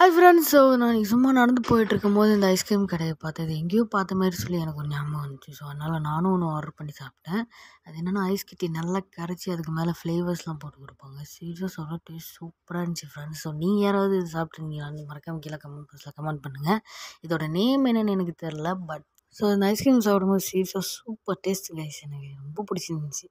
hi friends so நான் சும்மா நடந்து போயிட்டுருக்கும் போது இந்த ஐஸ்கிரீம் கடையை பார்த்தது எங்கேயோ பார்த்த மாதிரி சொல்லி எனக்கு ஒரு ஞாபகம் வந்துச்சு ஸோ அதனால் நானும் ஒன்று ஆர்டர் பண்ணி சாப்பிட்டேன் அது என்னென்னா ஐஸ் கிட்டி நல்லா கரைச்சி அதுக்கு மேலே ஃப்ளேவர்ஸ்லாம் போட்டு கொடுப்பாங்க சீரியஸாக சொல்கிற டேஸ்ட் சூப்பராக இருந்துச்சு ஃப்ரெண்ட்ஸ் ஸோ நீங்கள் யாராவது இது சாப்பிட்ருந்தீங்களான்னு மறக்காம கீழே கமெண்ட் பாக்ஸில் கமெண்ட் பண்ணுங்கள் இதோட நேம் என்னென்னு எனக்கு தெரில பட் ஸோ இந்த ஐஸ்கிரீம் சாப்பிடும்போது சீரியஸாக சூப்பர் டேஸ்ட் கைஸ் எனக்கு ரொம்ப பிடிச்சிருந்துச்சி